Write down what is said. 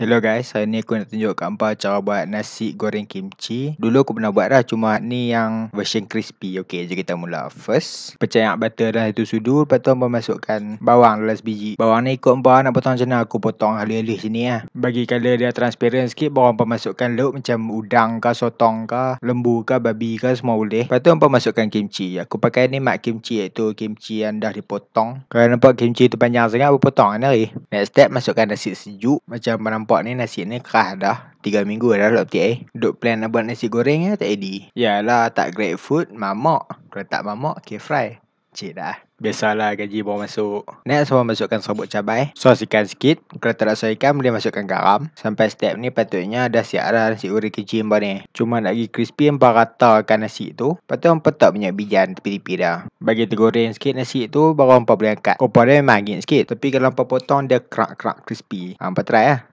Hello guys, hari ni aku nak tunjuk kat hampa cara buat nasi goreng kimchi Dulu aku pernah buat dah, cuma ni yang version crispy Okay, jadi kita mula First, pecah yang butter dalam itu sudu Lepas tu hampa masukkan bawang dalam sebiji Bawang ni ikut hampa nak potong macam mana Aku potong halus-halus sini lah Bagi colour dia transparent sikit Bawang hampa masukkan lauk macam udang ke, sotong ke Lembu ke, babi ke, semua boleh Lepas tu hampa masukkan kimchi Aku pakai ni mak kimchi iaitu kimchi yang dah dipotong Kalau nampak kimchi tu panjang sangat, aku potong kan hari Next step masukkan nasi sejuk. Macam apa ni nasi ni kerah dah. 3 minggu dah lah petik eh. Duk plan nak buat nasi goreng ya tak edi. Yalah tak great food. Mamak. Kalau tak mamak, okay fry. Cik dah Biasalah gaji bawa masuk Next semua masukkan serbuk cabai Sos ikan sikit Kalau tak rasa ikan Boleh masukkan garam Sampai step ni Patutnya dah siap dah Nasi uri kecil Abang ni Cuma nak pergi crispy Abang ratakan nasi tu Lepas tu Abang petak minyak bijan Tepi-tepi dah Bagi tergoreng sikit Nasi tu Baru Abang boleh angkat Kopor dia memang angin sikit Tapi kalau Abang potong Dia kerak-kerak crispy Abang ha, try lah